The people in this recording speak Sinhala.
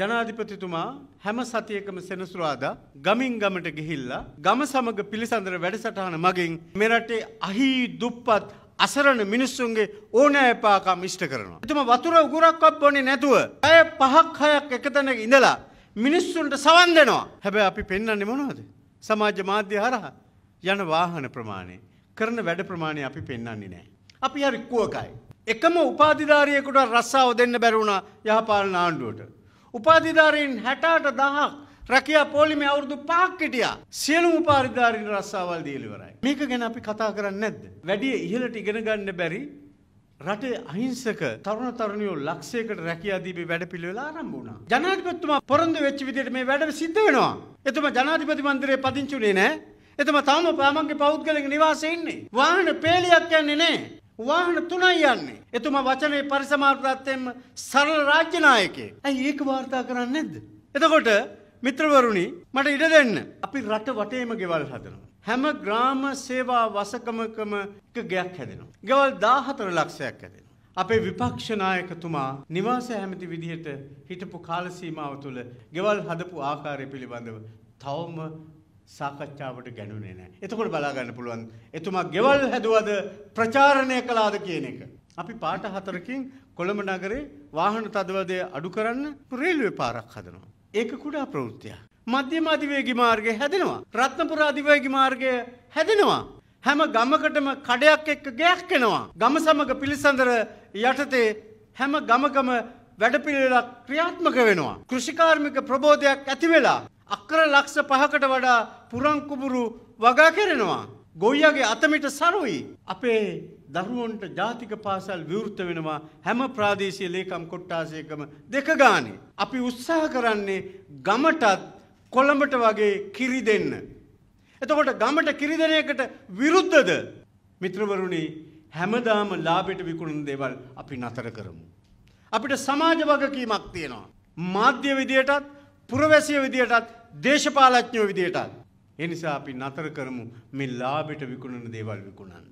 ජනාධිපතිතුමා හැම සතියකම සෙනසුරාදා ගමින් ගමට ගිහිල්ලා ගම සමග පිළිසඳර වැඩසටහන මගින් මෙරටේ අහී දුප්පත් අසරණ මිනිස්සුන්ගේ ඕනෑපාකම් ඉෂ්ට කරනවා. එතම වතුර උගුරක්වත් බොන්නේ නැතුව ඇය පහක් හයක් එකතැන ඉඳලා මිනිස්සුන්ට සවන් දෙනවා. හැබැයි අපි පෙන්වන්නේ මොනවද? සමාජ මාධ්‍ය හරහා යන වාහන ප්‍රමාණය කරන වැඩ ප්‍රමාණය අපි පෙන්වන්නේ නැහැ. අපි හරි කුවකයි. එකම උපාධිධාරියෙකුට රස්සාව දෙන්න බැරි වුණා යහපාලන ආණ්ඩුවට. උපාධිධාරීන් හැටාට දහක් රැකයා පොලිමි අවුරදු පාක්කටිය සියලු උපාරිධාරින් රස්සාවල් දීලිවරයි. මේක ගැන අපි කතා කරන්න නැද්ද. වැඩිය ඉහලට ඉගෙන ගන්න බැරි රටේ අහිංසක තරුණ තරුණියෝ ලක්ෂයකට රැකියා දීපේ වැඩපිළිවෙල ආරම්භ වුණා. ජනාධිපතිතුමා පොරොන්දු වෙච්ච විදිහට මේ වැඩ සිද්ධ වෙනවා. එතුමා ජනාධිපති මන්දිරේ පදිංචි උනේ නෑ. එතුමා තාම පාමන්ගේ පෞද්ගලික නිවාසයේ ඉන්නේ. වාහන පේලියක් යන්නේ නෑ. වාහන තුනයි යන්නේ. එතුමා වචනේ පරිසමාප්‍රත්‍යයෙන්ම සරල රාජ්‍යනායකයෙක්. ඇයි ඒක වාර්තා කරන්නේ නැද්ද? එතකොට මිත්‍රවරුනි මට ඉඩ දෙන්න. අපි රට වටේම ගෙවල් හදනවා. හැම ග්‍රාම සේවා වසකමකම එක ගයක් හැදෙනවා. ගෙවල් 14 ලක්ෂයක් හැදෙනවා. අපේ විපක්ෂ නායකතුමා නිවාස ඇමති විදිහට හිටපු කාල සීමාව තුළ ගෙවල් හදපු ආකාරය පිළිබඳව තවම සාකච්ඡාවට ගැනුනේ නැහැ. එතකොට බලා ගන්න පුළුවන් එතුමා ගෙවල් හැදුවද ප්‍රචාරණය කළාද කියන එක. අපි පාට හතරකින් කොළඹ නගරේ වාහන තදවදය අඩු කරන්න රේල්වේ පාරක් හදනවා. ඒක කුඩා ප්‍රවෘත්තියක්. මධ්‍යම අධිවේගී මාර්ගය හැදෙනවා. රත්නපුර අධිවේගී මාර්ගය හැදෙනවා. හැම ගමකටම කඩයක් එක්ක ගෑක් වෙනවා. ගම සමග පිළිසඳර යටතේ හැම ගමකම වැඩපිළිවෙලක් ක්‍රියාත්මක වෙනවා. කෘෂිකාර්මික ප්‍රබෝධයක් ඇති වෙලා අක්කර ලක්ෂ පහකට වඩා පුරංකුබුරු වගා කරනවා. ගොයියගේ අතමිට සරුයි. අපේ දරුවන්ට ජාතික පාසල් විවෘත වෙනවා හැම ප්‍රාදේශීය ලේකම් කොට්ටාසයකම දෙක ගානේ. අපි උත්සාහ කරන්නේ ගමටත් කොළඹට වගේ කිරි දෙන්න. එතකොට ගමට කිරි දෙන එකට විරුද්ධද? මිත්‍රවරුනි, හැමදාම ලාභයට විකුණන දේවල් අපි නතර කරමු. අපිට සමාජ වගකීමක් තියෙනවා. මාධ්‍ය විදියටත්, පුරවැසිය විදියටත්, දේශපාලඥයෝ විදියටත් එනිසා අපි නතර කරමු මේ ලාබෙට විකුණන දේවල් විකුණන්න.